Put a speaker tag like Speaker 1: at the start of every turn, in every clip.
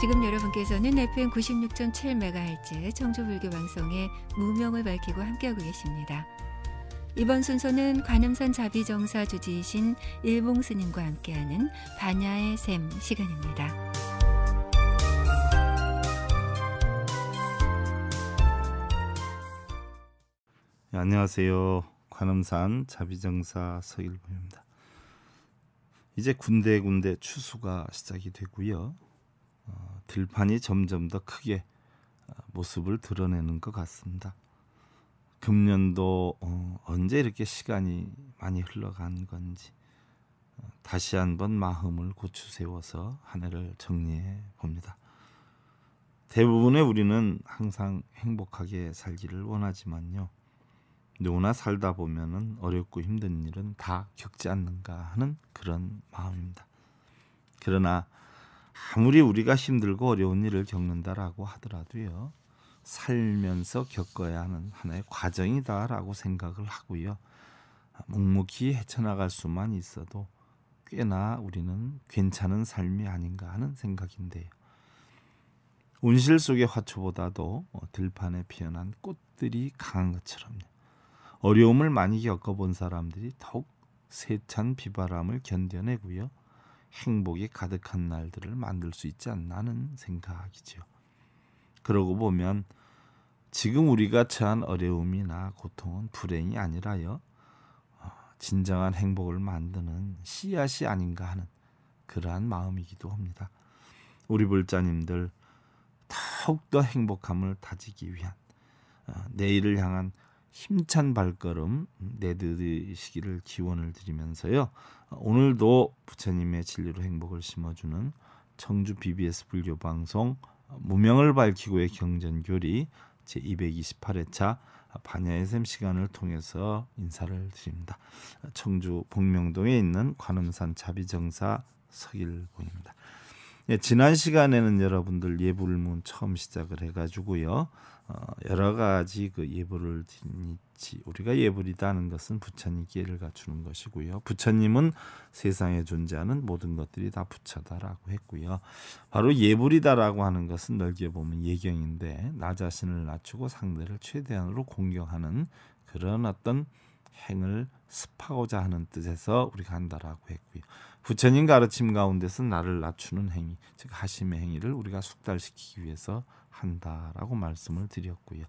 Speaker 1: 지금 여러분께서는 FM 96.7MHz 청주불교 방송의 무명을 밝히고 함께하고 계십니다. 이번 순서는 관음산 자비정사 주지이신 일봉 스님과 함께하는 반야의 샘 시간입니다. 네, 안녕하세요. 관음산 자비정사 서일봉입니다. 이제 군데군데 추수가 시작이 되고요. 어, 들판이 점점 더 크게 어, 모습을 드러내는 것 같습니다. 금년도 어, 언제 이렇게 시간이 많이 흘러간 건지 다시 한번 마음을 고추 세워서 한 해를 정리해 봅니다. 대부분의 우리는 항상 행복하게 살기를 원하지만요. 누구나 살다 보면은 어렵고 힘든 일은 다 겪지 않는가 하는 그런 마음입니다. 그러나 아무리 우리가 힘들고 어려운 일을 겪는다라고 하더라도요. 살면서 겪어야 하는 하나의 과정이다라고 생각을 하고요. 묵묵히 헤쳐나갈 수만 있어도 꽤나 우리는 괜찮은 삶이 아닌가 하는 생각인데요. 온실 속의 화초보다도 뭐 들판에 피어난 꽃들이 강한 것처럼 어려움을 많이 겪어본 사람들이 더욱 세찬 비바람을 견뎌내고요. 행복이 가득한 날들을 만들 수 있지 않나는 생각이지요. 그러고 보면 지금 우리가 처한 어려움이나 고통은 불행이 아니라요. 어, 진정한 행복을 만드는 씨앗이 아닌가 하는 그러한 마음이기도 합니다. 우리 불자님들 더욱더 행복함을 다지기 위한 어, 내일을 향한 힘찬 발걸음 내딛으시기를 기원을 드리면서요. 오늘도 부처님의 진리로 행복을 심어주는 청주 BBS 불교 방송 무명을 밝히고의 경전교리 제 228회차 반야의 샘 시간을 통해서 인사를 드립니다. 청주 복명동에 있는 관음산 자비정사 서길봉입니다. 예, 지난 시간에는 여러분들 예불문 처음 시작을 해가지고요. 어, 여러 가지 그 예불을 드리지 우리가 예불이다는 것은 부처님께를 갖추는 것이고요. 부처님은 세상에 존재하는 모든 것들이 다 부처다라고 했고요. 바로 예불이다라고 하는 것은 넓게 보면 예경인데 나 자신을 낮추고 상대를 최대한으로 공경하는 그런 어떤 행을 습하고자 하는 뜻에서 우리가 한다라고 했고요. 부처님 가르침 가운데서 나를 낮추는 행위, 즉 하심의 행위를 우리가 숙달시키기 위해서 한다라고 말씀을 드렸고요.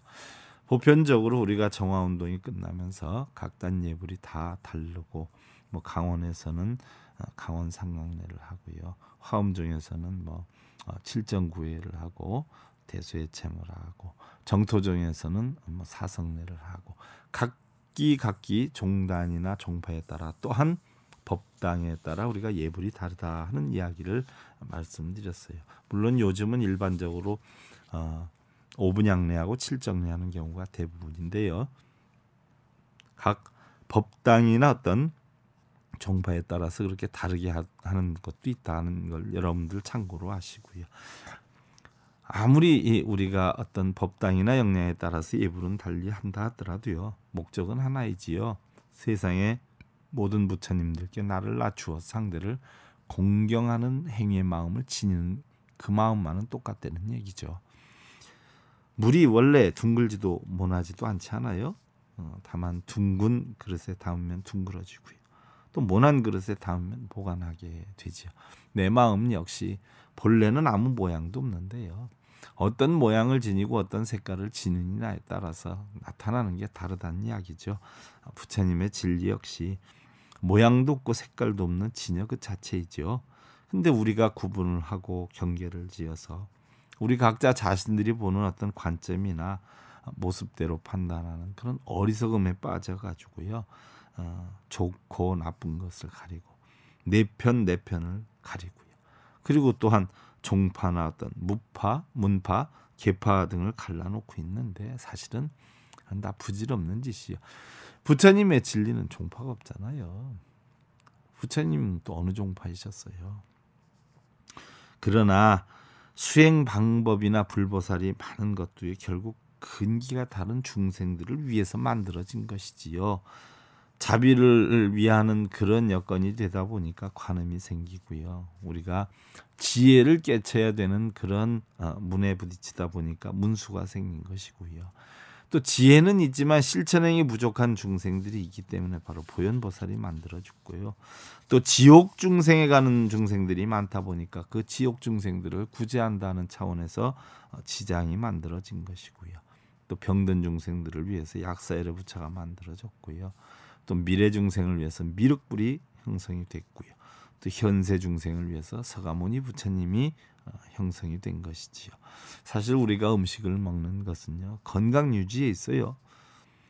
Speaker 1: 보편적으로 우리가 정화 운동이 끝나면서 각단 예불이 다 다르고 뭐 강원에서는 어, 강원 상강례를 하고요. 화엄종에서는 뭐 어, 칠정구회를 하고 대수의 채을 하고 정토종에서는 뭐 사성례를 하고 각기 각기 종단이나 종파에 따라 또한 법당에 따라 우리가 예불이 다르다 하는 이야기를 말씀드렸어요. 물론 요즘은 일반적으로 어, 5분양례하고 7정례하는 경우가 대부분인데요. 각 법당이나 어떤 종파에 따라서 그렇게 다르게 하, 는 것도 있다는 걸 여러분들 참고로 하시고요. 아무리 우리가 어떤 법당이나 역량에 따라서 예불은 달리 한다 하더라도요. 목적은 하나이지요. 세상에 모든 부처님들께 나를 낮추어 상대를 공경하는 행위의 마음을 지니는 그 마음만은 똑같다는 얘기죠. 물이 원래 둥글지도 모나지도 않지 않아요. 어, 다만 둥근 그릇에 담으면 둥그러지고요. 또 모난 그릇에 담으면 보관하게 되지내 마음 역시 본래는 아무 모양도 없는데요. 어떤 모양을 지니고 어떤 색깔을 지느냐에 따라서 나타나는 게 다르다는 이야기죠. 부처님의 진리 역시 모양도 없고 색깔도 없는 진여 그 자체이지요. 근데 우리가 구분을 하고 경계를 지어서 우리 각자 자신들이 보는 어떤 관점이나 모습대로 판단하는 그런 어리석음에 빠져가지고요. 어, 좋고 나쁜 것을 가리고 내 편, 내 편을 가리고요. 그리고 또한 종파나 어떤 무파, 문파, 계파 등을 갈라놓고 있는데 사실은 나 부질없는 짓이요. 부처님의 진리는 종파가 없잖아요. 부처님 또 어느 종파이셨어요. 그러나 수행 방법이나 불보살이 많은 것도 결국 근기가 다른 중생들을 위해서 만들어진 것이지요. 자비를 위하는 그런 여건이 되다 보니까 관음이 생기고요. 우리가 지혜를 깨쳐야 되는 그런 어, 문에 부딪히다 보니까 문수가 생긴 것이고요. 또 지혜는 있지만 실천행이 부족한 중생들이 있기 때문에 바로 보현보살이 만들어졌고요. 또 지옥 중생에 가는 중생들이 많다 보니까 그 지옥 중생들을 구제한다는 차원에서 어, 지장이 만들어진 것이고요. 또 병든 중생들을 위해서 약사의를 부처가 만들어졌고요. 또 미래 중생을 위해서 미륵불이 형성이 됐고요. 또 현세 중생을 위해서 서가모니 부처님이 어, 형성이 된 것이지요. 사실 우리가 음식을 먹는 것은요 건강 유지에 있어요.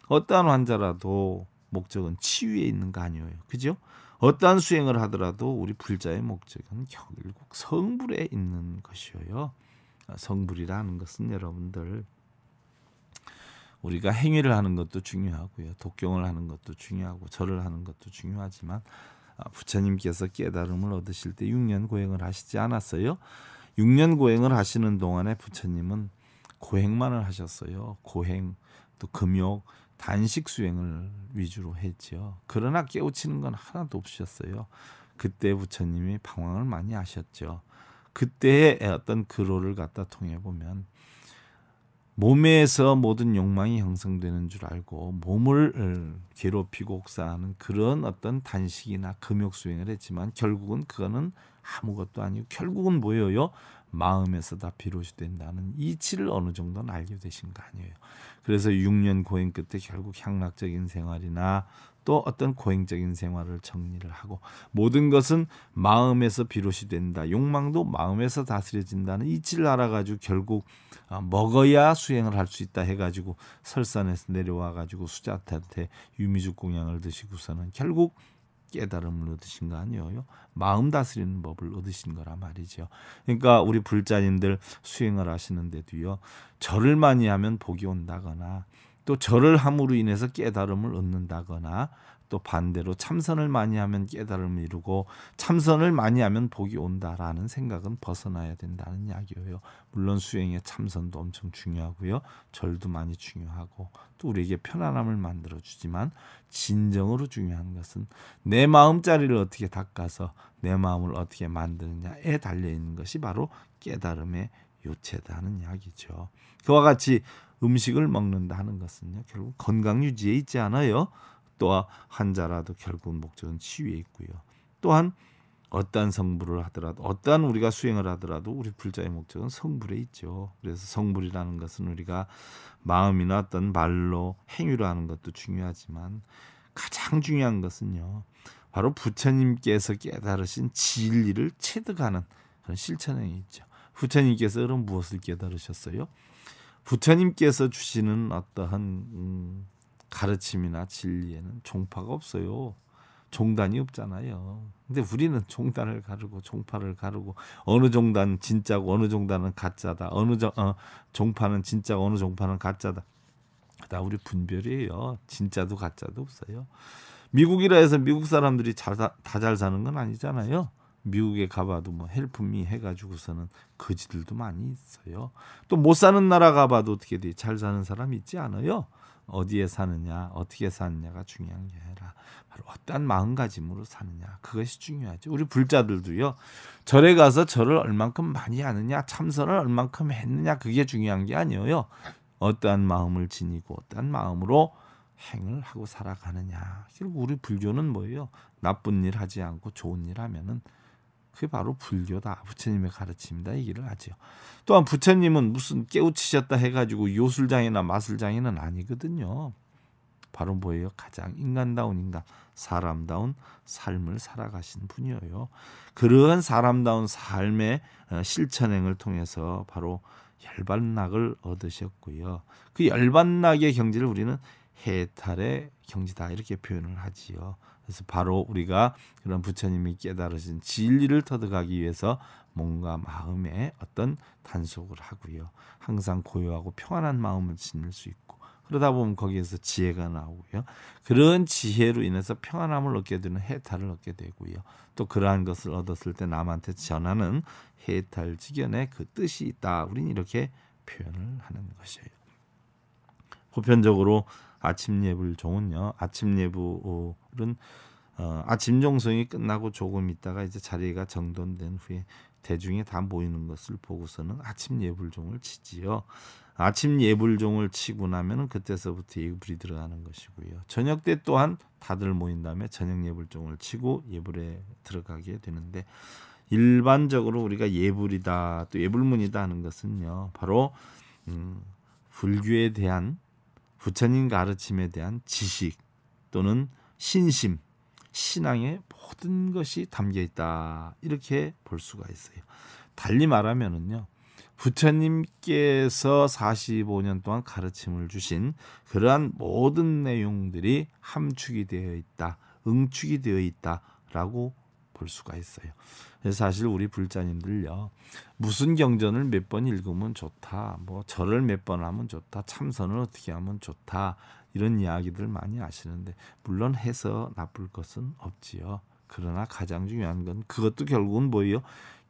Speaker 1: 어떠한 환자라도 목적은 치유에 있는 거 아니에요, 그죠? 어떠한 수행을 하더라도 우리 불자의 목적은 결국 성불에 있는 것이에요. 아, 성불이라는 것은 여러분들 우리가 행위를 하는 것도 중요하고요, 독경을 하는 것도 중요하고 절을 하는 것도 중요하지만 아, 부처님께서 깨달음을 얻으실 때 6년 고행을 하시지 않았어요. 6년 고행을 하시는 동안에 부처님은 고행만을 하셨어요. 고행 또 금욕 단식 수행을 위주로 했지 그러나 깨우치는 건 하나도 없으셨어요. 그때 부처님이 방황을 많이 하셨죠. 그때의 어떤 그로를 갖다 통해 보면 몸에서 모든 욕망이 형성되는 줄 알고 몸을 어, 괴롭히고 혹사하는 그런 어떤 단식이나 금욕 수행을 했지만 결국은 그거는 아무것도 아니고 결국은 뭐예요? 마음에서 다 비롯이 된다는 이치를 어느 정도는 알게 되신 거 아니에요. 그래서 6년 고행 끝에 결국 향락적인 생활이나 또 어떤 고행적인 생활을 정리를 하고 모든 것은 마음에서 비롯이 된다. 욕망도 마음에서 다스려진다는 이치를 알아가지고 결국 아, 먹어야 수행을 할 수 있다 해가지고 설산에서 내려와가지고 수자한테 유미죽 공양을 드시고서는 결국 깨달음을 얻으신 거 아니에요? 마음 다스리는 법을 얻으신 거라 말이죠. 그러니까 우리 불자님들 수행을 하시는데도요. 절을 많이 하면 복이 온다거나 또 절을 함으로 인해서 깨달음을 얻는다거나 또 반대로 참선을 많이 하면 깨달음을 이루고 참선을 많이 하면 복이 온다라는 생각은 벗어나야 된다는 이야기예요. 물론 수행의 참선도 엄청 중요하고요. 절도 많이 중요하고 또 우리에게 편안함을 만들어 주지만 진정으로 중요한 것은 내 마음자리를 어떻게 닦아서 내 마음을 어떻게 만드느냐에 달려 있는 것이 바로 깨달음의 요체다는 이야기죠. 그와 같이 음식을 먹는다 하는 것은요 결국 건강 유지에 있지 않아요. 또한 환자라도 결국 목적은 치유에 있고요. 또한 어떠한 성불을 하더라도 어떠한 우리가 수행을 하더라도 우리 불자의 목적은 성불에 있죠. 그래서 성불이라는 것은 우리가 마음이나 어떤 말로 행위로 하는 것도 중요하지만 가장 중요한 것은요. 바로 부처님께서 깨달으신 진리를 체득하는 그런 실천행위 있죠. 부처님께서 그럼 무엇을 깨달으셨어요? 부처님께서 주시는 어떠한 음, 가르침이나 진리에는 종파가 없어요. 종단이 없잖아요. 근데 우리는 종단을 가르고 종파를 가르고 어느 종단 진짜고 어느 종단은 가짜다. 어느 저, 어, 종파는 진짜고 어느 종파는 가짜다. 다 우리 분별이에요. 진짜도 가짜도 없어요. 미국이라 해서 미국 사람들이 다잘 다잘 사는 건 아니잖아요. 미국에 가봐도 뭐 헬프미 해가지고서는 거지들도 많이 있어요. 또 못 사는 나라 가봐도 어떻게 돼? 잘 사는 사람 있지 않아요? 어디에 사느냐, 어떻게 사느냐가 중요한 게 아니라 바로 어떤 마음가짐으로 사느냐 그것이 중요하지 우리 불자들도요 절에 가서 절을 얼만큼 많이 하느냐, 참선을 얼만큼 했느냐 그게 중요한 게 아니에요. 어떠한 마음을 지니고 어떠한 마음으로 행을 하고 살아가느냐. 결국 우리 불교는 뭐예요? 나쁜 일 하지 않고 좋은 일 하면은 그게 바로 불교다. 부처님의 가르침이다. 얘기를 하지요. 또한 부처님은 무슨 깨우치셨다 해가지고 요술장이나 마술장이는 아니거든요. 바로 뭐예요? 가장 인간다운 인간, 사람다운 삶을 살아가신 분이에요. 그러한 사람다운 삶의 어, 실천행을 통해서 바로 열반락을 얻으셨고요. 그 열반락의 경지를 우리는 해탈의 경지다 이렇게 표현을 하지요. 그래서 바로 우리가 그런 부처님이 깨달으신 진리를 터득하기 위해서 몸과 마음에 어떤 단속을 하고요. 항상 고요하고 평안한 마음을 지닐 수 있고 그러다 보면 거기에서 지혜가 나오고요. 그런 지혜로 인해서 평안함을 얻게 되는 해탈을 얻게 되고요. 또 그러한 것을 얻었을 때 남한테 전하는 해탈직연의그 뜻이 있다. 우린 이렇게 표현을 하는 것이에요. 보편적으로 아침 예불 종은요. 아침 예불은 어, 아침 종성이 끝나고 조금 있다가 이제 자리가 정돈된 후에 대중이 다 모이는 것을 보고서는 아침 예불종을 치지요. 아침 예불종을 치고 나면은 그때서부터 예불이 들어가는 것이고요. 저녁 때 또한 다들 모인 다음에 저녁 예불종을 치고 예불에 들어가게 되는데 일반적으로 우리가 예불이다 또 예불문이다 하는 것은요 바로 음, 불교에 대한 부처님 가르침에 대한 지식 또는 신심, 신앙의 모든 것이 담겨 있다. 이렇게 볼 수가 있어요. 달리 말하면은요. 부처님께서 45년 동안 가르침을 주신 그러한 모든 내용들이 함축이 되어 있다. 응축이 되어 있다라고 볼 수가 있어요. 사실 우리 불자님들요 무슨 경전을 몇 번 읽으면 좋다, 뭐 절을 몇 번 하면 좋다, 참선을 어떻게 하면 좋다 이런 이야기들 많이 아시는데 물론 해서 나쁠 것은 없지요. 그러나 가장 중요한 건 그것도 결국은 뭐예요?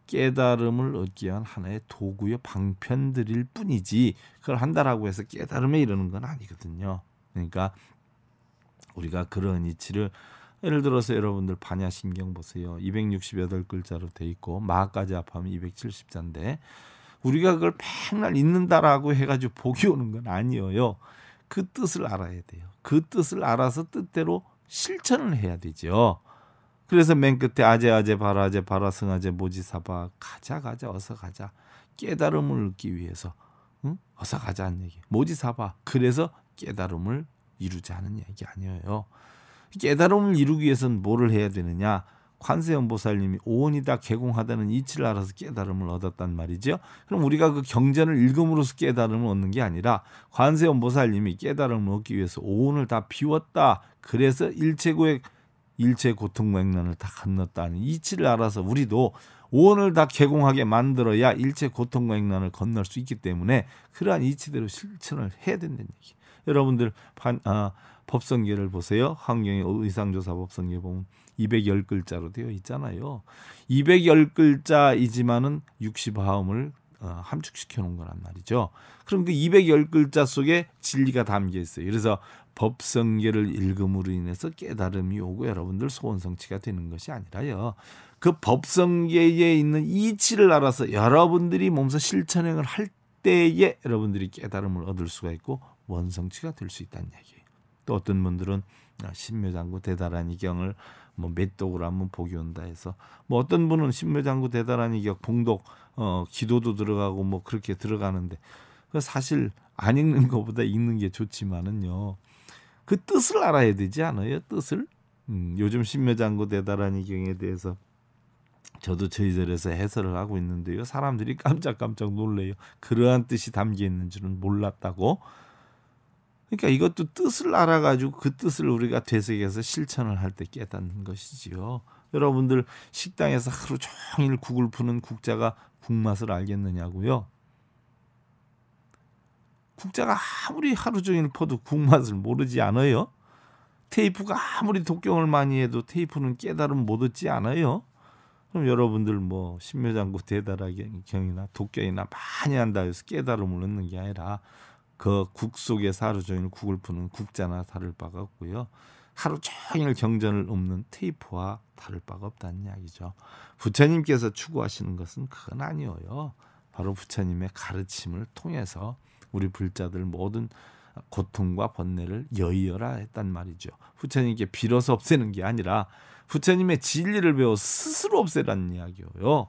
Speaker 1: 깨달음을 얻기 위한 하나의 도구요 방편들일 뿐이지 그걸 한다라고 해서 깨달음에 이르는 건 아니거든요. 그러니까 우리가 그런 이치를 예를 들어서 여러분들 반야심경 보세요. 268글자로 돼 있고 마까지 합하면 270자인데 우리가 그걸 맨날 읽는다라고 해가지고 복이 오는 건 아니에요. 그 뜻을 알아야 돼요. 그 뜻을 알아서 뜻대로 실천을 해야 되죠. 그래서 맨 끝에 아재 아재 바라 아재 바라 승아재 모지사바 가자 가자 어서 가자 깨달음을 얻기 위해서 응? 어서 가자는 얘기 모지사바 그래서 깨달음을 이루자는 얘기 아니에요. 깨달음을 이루기 위해서는 뭐를 해야 되느냐? 관세음보살님이 오온이다 개공하다는 이치를 알아서 깨달음을 얻었단 말이죠. 그럼 우리가 그 경전을 읽음으로써 깨달음을 얻는 게 아니라 관세음보살님이 깨달음을 얻기 위해서 오온을 다 비웠다. 그래서 일체고액 일체 고통 맥란을다 건넜다는 이치를 알아서 우리도 오원을 다 개공하게 만들어야 일체 고통과 행난을 건널 수 있기 때문에 그러한 이치대로 실천을 해야 된다는 얘기. 여러분들 반, 아, 법성계를 보세요. 한경의 의상조사 법성계 보면 210글자로 되어 있잖아요. 210글자이지만은 60화음을 어, 함축시켜 놓은 거란 말이죠. 그럼 그 210글자 속에 진리가 담겨 있어요. 그래서 법성계를 읽음으로 인해서 깨달음이 오고 여러분들 소원성취가 되는 것이 아니라요. 그 법성계에 있는 이치를 알아서 여러분들이 몸소 실천행을 할 때에 여러분들이 깨달음을 얻을 수가 있고 원성취가 될 수 있다는 얘기. 또 어떤 분들은 아, 신묘장구 대단한 이경을 뭐몇독으로 한번 보기 온다 해서 뭐 어떤 분은 신묘장구 대단한 이경 봉독 어 기도도 들어가고 뭐 그렇게 들어가는데 그 사실 안 읽는 것보다 읽는 게 좋지만은요 그 뜻을 알아야 되지 않아요 뜻을 음, 요즘 신묘장구 대단한 이경에 대해서 저도 저희절에서 해설을 하고 있는데요 사람들이 깜짝깜짝 놀래요 그러한 뜻이 담겨 있는 줄은 몰랐다고 그러니까 이것도 뜻을 알아가지고 그 뜻을 우리가 되새겨서 실천을 할 때 깨닫는 것이지요. 여러분들 식당에서 하루 종일 국을 푸는 국자가 국맛을 알겠느냐고요. 국자가 아무리 하루 종일 퍼도 국맛을 모르지 않아요. 테이프가 아무리 독경을 많이 해도 테이프는 깨달음 못 얻지 않아요. 그럼 여러분들 뭐 신묘장구 대달하경이나 독경이나 많이 한다 해서 깨달음을 얻는 게 아니라 그국 속에서 하루 종일 국을 푸는 국자나 다를 바가 없고요. 하루 종일 경전을 읊는 테이프와 다를 바가 없다는 이야기죠. 부처님께서 추구하시는 것은 그건 아니어요. 바로 부처님의 가르침을 통해서 우리 불자들 모든 고통과 번뇌를 여의어라 했단 말이죠. 부처님께 빌어서 없애는 게 아니라 부처님의 진리를 배워 스스로 없애라는 이야기예요.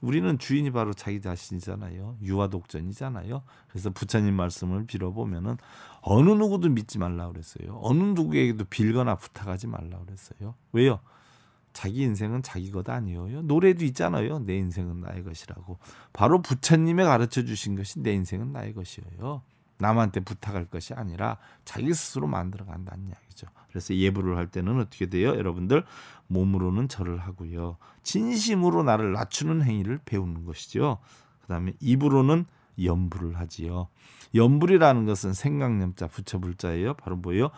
Speaker 1: 우리는 주인이 바로 자기 자신이잖아요. 유아독전이잖아요. 그래서 부처님 말씀을 빌어보면은 어느 누구도 믿지 말라 그랬어요. 어느 누구에게도 빌거나 부탁하지 말라 그랬어요. 왜요? 자기 인생은 자기 것 아니에요. 노래도 있잖아요. 내 인생은 나의 것이라고. 바로 부처님의 가르쳐 주신 것이 내 인생은 나의 것이에요. 남한테 부탁할 것이 아니라 자기 스스로 만들어 간다는 이야기죠. 그래서 예불을 할 때는 어떻게 돼요? 여러분들 몸으로는 절을 하고요. 진심으로 나를 낮추는 행위를 배우는 것이죠. 그다음에 입으로는 염불을 하지요. 염불이라는 것은 생각념자 부처불자예요. 바로 뭐예요?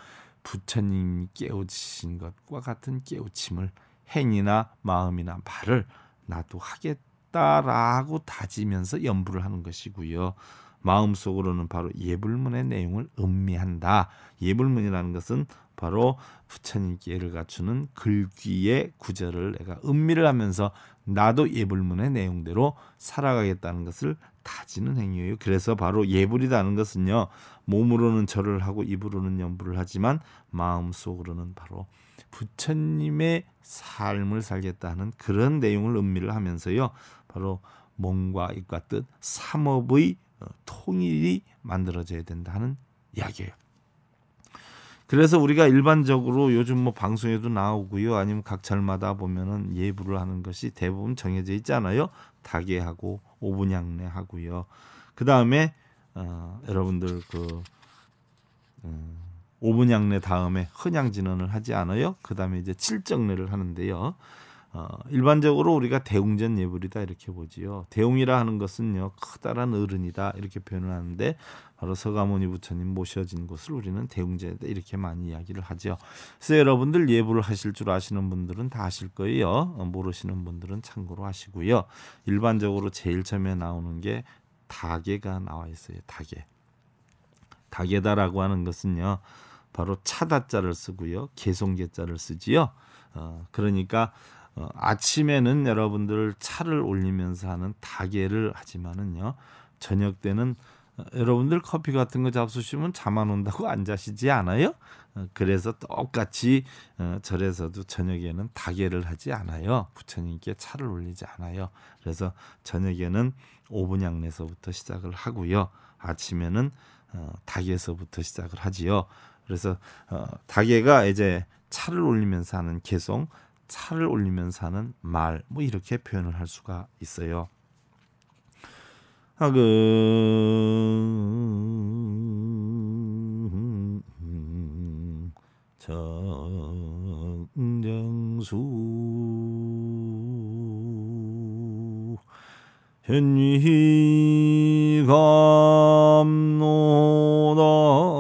Speaker 1: 부처님 이 깨우치신 것과 같은 깨우침을 행이나 마음이나 발을 나도 하겠다라고 다지면서 염불을 하는 것이고요. 마음속으로는 바로 예불문의 내용을 음미한다. 예불문이라는 것은 바로 부처님께 예를 갖추는 글귀의 구절을 내가 음미를 하면서 나도 예불문의 내용대로 살아가겠다는 것을 다지는 행위예요. 그래서 바로 예불이라는 것은요. 몸으로는 절을 하고 입으로는 염불을 하지만 마음속으로는 바로 부처님의 삶을 살겠다 하는 그런 내용을 음미를 하면서요. 바로 몸과 입과 뜻, 삼업의 어, 통일이 만들어져야 된다는 이야기예요. 그래서 우리가 일반적으로 요즘 뭐 방송에도 나오고요. 아니면 각 절마다 보면은 예불을 하는 것이 대부분 정해져 있잖아요. 다계하고 오분양래 하고요. 그다음에 어, 여러분들 그 음, 어, 오분양래 다음에 흔양진언을 하지 않아요. 그다음에 이제 칠정례를 하는데요. 어, 일반적으로 우리가 대웅전 예불이다 이렇게 보지요. 대웅이라 하는 것은요 커다란 어른이다 이렇게 표현하는데 바로 서가모니 부처님 모셔진 곳을 우리는 대웅전이다 이렇게 많이 이야기를 하죠. 그래서 여러분들 예불을 하실 줄 아시는 분들은 다 아실 거예요. 어, 모르시는 분들은 참고로 하시고요. 일반적으로 제일 처음에 나오는 게 다계가 나와 있어요. 다계. 다계다라고 하는 것은요 바로 차다자를 쓰고요 개송계자를 쓰지요. 어, 그러니까 어, 아침에는 여러분들 차를 올리면서 하는 다계를 하지만은요 저녁 때는 어, 여러분들 커피 같은 거 잡수시면 잠 안 온다고 안 자시지 않아요? 어, 그래서 똑같이 어, 절에서도 저녁에는 다계를 하지 않아요. 부처님께 차를 올리지 않아요. 그래서 저녁에는 오분양내서부터 시작을 하고요. 아침에는 다계에서부터 시작을 하지요. 그래서 다계가 이제 차를 올리면서 하는 개송 차를 올리면서 하는 말, 뭐 이렇게 표현을 할 수가 있어요. 아, 그, 정정수, 현희감노다,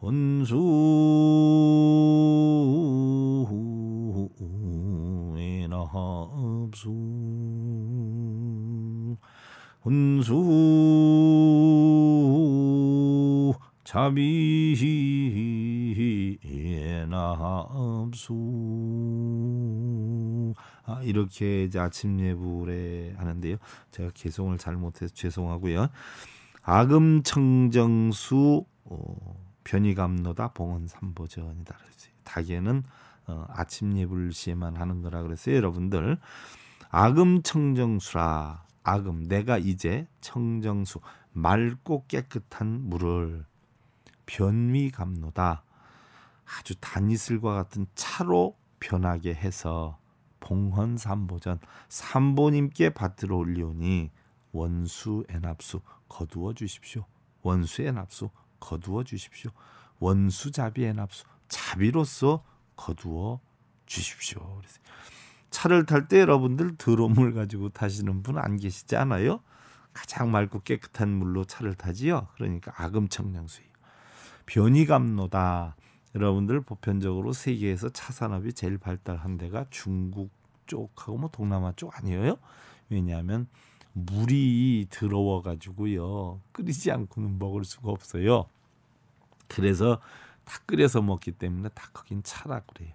Speaker 1: 운수이나 합수 운수 자비이나 합수 아, 이렇게 이제 아침 예불에 하는데요. 제가 개송을 잘못해서 죄송하고요. 아금청정수 어, 변이감로다 봉헌 삼보전이다 그러지. 닭에는 어, 아침 예불 시에만 하는 거라 그랬어요. 여러분들 아금 청정수라 아금 내가 이제 청정수 맑고 깨끗한 물을 변미감로다 아주 단이슬과 같은 차로 변하게 해서 봉헌 삼보전 삼보님께 받들어 올리오니 원수 애납수 거두어 주십시오. 원수 애납수 거두어 주십시오. 원수자비의 납수 자비로서 거두어 주십시오. 그래서 차를 탈 때 여러분들 드럼을 가지고 타시는 분 안 계시지 않아요? 가장 맑고 깨끗한 물로 차를 타지요. 그러니까 아금청량수이 변이감로다. 여러분들 보편적으로 세계에서 차 산업이 제일 발달한 데가 중국 쪽하고 뭐 동남아 쪽 아니에요? 왜냐하면 물이 더러워 가지고요. 끓이지 않고는 먹을 수가 없어요. 그래서 다 끓여서 먹기 때문에 다 거긴 차라 그래요.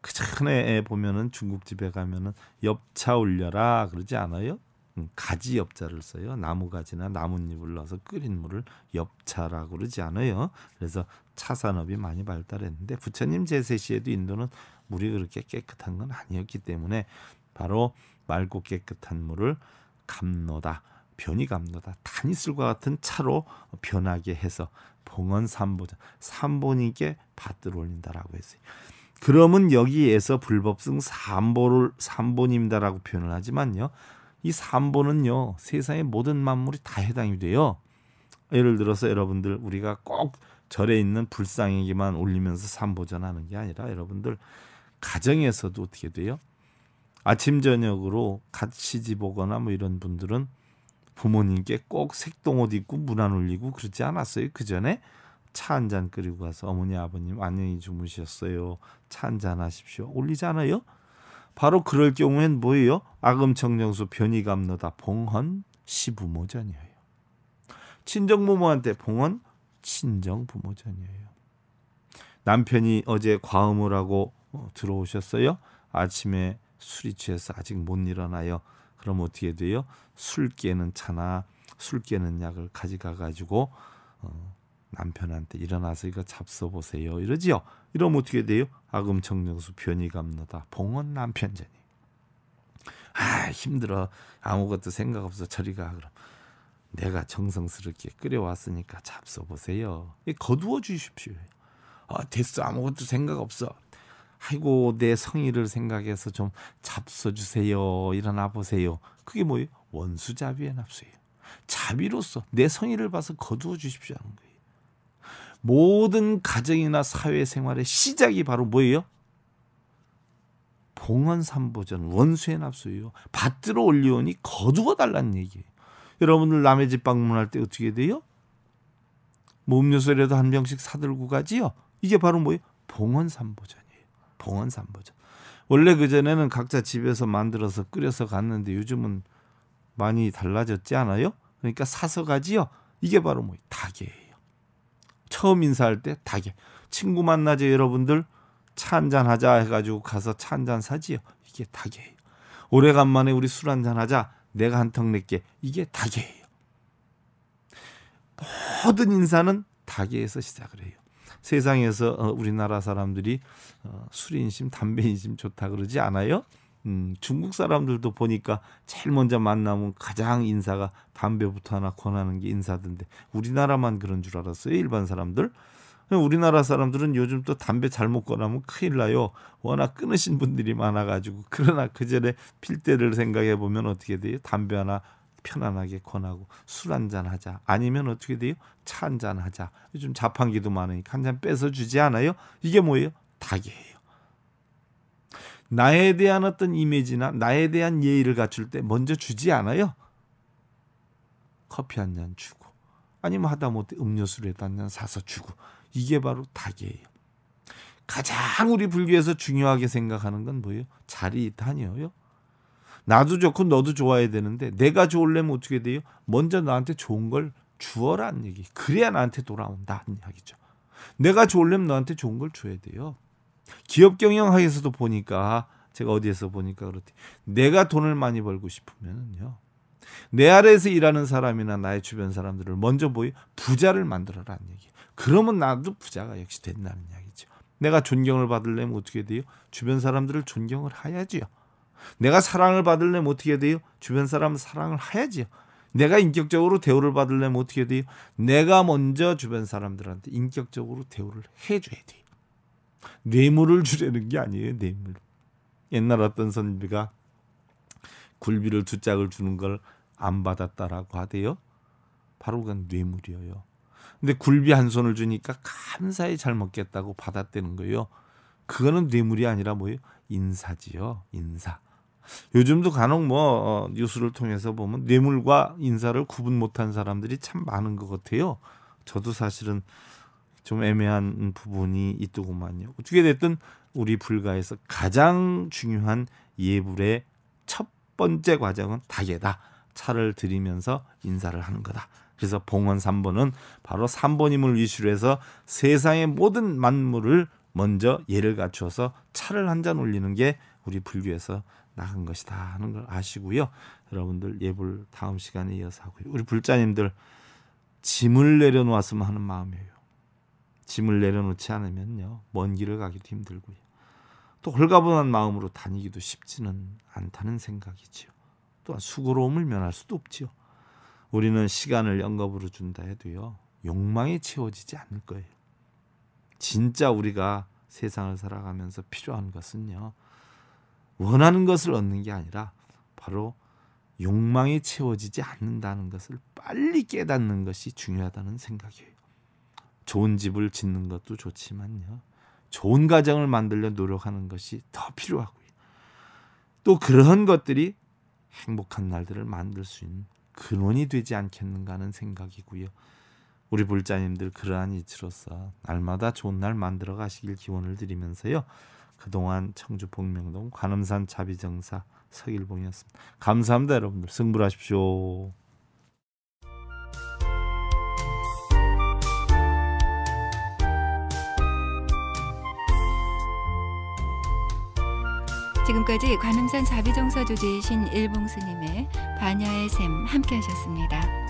Speaker 1: 그 전에 보면은 중국집에 가면은 엽차 올려라 그러지 않아요? 음, 가지 엽자를 써요. 나무가지나 나뭇잎을 넣어서 끓인 물을 엽차라고 그러지 않아요. 그래서 차 산업이 많이 발달했는데 부처님 제세 시에도 인도는 물이 그렇게 깨끗한 건 아니었기 때문에 바로 맑고 깨끗한 물을 감로다 변이 갑니다. 단이슬과 같은 차로 변하게 해서 봉헌 삼보자 삼보님께 받들 올린다라고 했어요. 그러면 여기에서 불법승 삼보를 삼보님다라고 표현을 하지만요. 이 삼보는요. 세상의 모든 만물이 다 해당이 돼요. 예를 들어서 여러분들 우리가 꼭 절에 있는 불상에게만 올리면서 삼보전하는 게 아니라 여러분들 가정에서도 어떻게 돼요? 아침 저녁으로 같이 지보거나 뭐 이런 분들은 부모님께 꼭 색동 옷 입고 문 안 올리고 그러지 않았어요. 그 전에 차 한 잔 끓이고 가서 어머니 아버님 안녕히 주무셨어요. 차 한 잔 하십시오. 올리지 않아요? 바로 그럴 경우엔 뭐예요? 악음청정수 변이감노다 봉헌 시부모전이에요. 친정부모한테 봉헌 친정부모전이에요. 남편이 어제 과음을 하고 어, 들어오셨어요. 아침에 술이 취해서 아직 못 일어나요. 그럼 어떻게 돼요? 술 깨는 차나 술 깨는 약을 가져가 가지고 어, 남편한테 일어나서 이거 잡숴 보세요 이러지요. 이러면 어떻게 돼요? 아금청정수 변이 갑니다 봉헌 남편전이. 아 힘들어 아무것도 생각 없어 저리가 그럼 내가 정성스럽게 끓여왔으니까 잡숴 보세요. 예, 거두어 주십시오. 아, 됐어 아무것도 생각 없어. 아이고 내 성의를 생각해서 좀 잡숴 주세요. 일어나 보세요. 그게 뭐예요? 원수자비의 납수예요. 자비로서 내 성의를 봐서 거두어 주십시오 하는 거예요. 모든 가정이나 사회생활의 시작이 바로 뭐예요? 봉헌삼보전 원수의 납수예요. 받들어 올리오니 거두어 달라는 얘기예요. 여러분들 남의 집 방문할 때 어떻게 돼요? 뭐 음료수라도 한 병씩 사들고 가지요. 이게 바로 뭐예요? 봉헌삼보전이에요. 봉헌삼보전. 원래 그전에는 각자 집에서 만들어서 끓여서 갔는데 요즘은 많이 달라졌지 않아요? 그러니까 사서 가지요. 이게 바로 뭐 닭이에요. 처음 인사할 때 닭이. 친구 만나죠, 여러분들. 차 한잔 하자 해가지고 가서 차 한잔 사지요. 이게 닭이에요. 오래간만에 우리 술 한잔 하자. 내가 한턱 낼게. 이게 닭이에요. 모든 인사는 닭에서 시작을 해요. 세상에서 어, 우리나라 사람들이 어, 술인심, 담배인심 좋다 그러지 않아요? 음, 중국 사람들도 보니까 제일 먼저 만나면 가장 인사가 담배부터 하나 권하는 게 인사던데 우리나라만 그런 줄 알았어요 일반 사람들 우리나라 사람들은 요즘 또 담배 잘못 권하면 큰일 나요 워낙 끊으신 분들이 많아가지고 그러나 그 전에 필 때를 생각해 보면 어떻게 돼요 담배 하나 편안하게 권하고 술 한 잔 하자. 아니면 어떻게 돼요? 차 한 잔 하자. 요즘 자판기도 많으니까 한 잔 뺏어 주지 않아요? 이게 뭐예요? 닭이에요. 나에 대한 어떤 이미지나 나에 대한 예의를 갖출 때 먼저 주지 않아요? 커피 한 잔 주고 아니면 하다못해 음료수라도 한잔 사서 주고 이게 바로 닭이에요. 가장 우리 불교에서 중요하게 생각하는 건 뭐예요? 자리 단위에요 나도 좋고 너도 좋아야 되는데 내가 좋으려면 어떻게 돼요? 먼저 나한테 좋은 걸 주어라는 얘기. 그래야 나한테 돌아온다는 이야기죠. 내가 좋으려면 너한테 좋은 걸 줘야 돼요. 기업 경영학에서도 보니까 제가 어디에서 보니까 그렇대. 내가 돈을 많이 벌고 싶으면요내 아래에서 일하는 사람이나 나의 주변 사람들을 먼저 보이 부자를 만들어라는 얘기. 그러면 나도 부자가 역시 된다는 이야기죠. 내가 존경을 받으려면 어떻게 돼요? 주변 사람들을 존경을 해야지요. 내가 사랑을 받을래 어떻게 해야 돼요? 주변 사람 사랑을 해야지요. 내가 인격적으로 대우를 받을래 어떻게 해야 돼요? 내가 먼저 주변 사람들한테 인격적으로 대우를 해줘야 돼요. 뇌물을 주려는 게 아니에요. 뇌물. 옛날 어떤 선비가 굴비를 두 짝을 주는 걸 안 받았다라고 하대요. 바로 그건 뇌물이에요. 근데 굴비 한 손을 주니까 감사히 잘 먹겠다고 받았다는 거예요. 그거는 뇌물이 아니라 뭐예요? 인사지요. 인사. 요즘도 간혹 뭐 어, 뉴스를 통해서 보면 뇌물과 인사를 구분 못한 사람들이 참 많은 것 같아요. 저도 사실은 좀 애매한 부분이 있더구만요. 어떻게 됐든 우리 불가에서 가장 중요한 예불의 첫 번째 과정은 다에다 차를 들이면서 인사를 하는 거다. 그래서 봉헌 3번은 바로 3번임을 위시로 해서 세상의 모든 만물을 먼저 예를 갖추어서 차를 한 잔 올리는 게 우리 불교에서 나간 것이다 하는 걸 아시고요. 여러분들 예불 다음 시간에 이어서 하고요. 우리 불자님들 짐을 내려놓았으면 하는 마음이에요. 짐을 내려놓지 않으면요. 먼 길을 가기도 힘들고요. 또 홀가분한 마음으로 다니기도 쉽지는 않다는 생각이지요. 또한 수고로움을 면할 수도 없지요. 우리는 시간을 영겁으로 준다 해도요. 욕망이 채워지지 않을 거예요. 진짜 우리가 세상을 살아가면서 필요한 것은요. 원하는 것을 얻는 게 아니라 바로 욕망이 채워지지 않는다는 것을 빨리 깨닫는 것이 중요하다는 생각이에요. 좋은 집을 짓는 것도 좋지만요. 좋은 가정을 만들려 노력하는 것이 더 필요하고요. 또 그런 것들이 행복한 날들을 만들 수 있는 근원이 되지 않겠는가 하는 생각이고요. 우리 불자님들 그러한 이치로서 날마다 좋은 날 만들어 가시길 기원을 드리면서요. 그동안 청주 복명동 관음산 자비정사 서일봉이었습니다. 감사합니다 여러분들. 승부하십시오. 지금까지 관음산 자비정사 조지이신 일봉스님의 반야의 샘 함께 하셨습니다.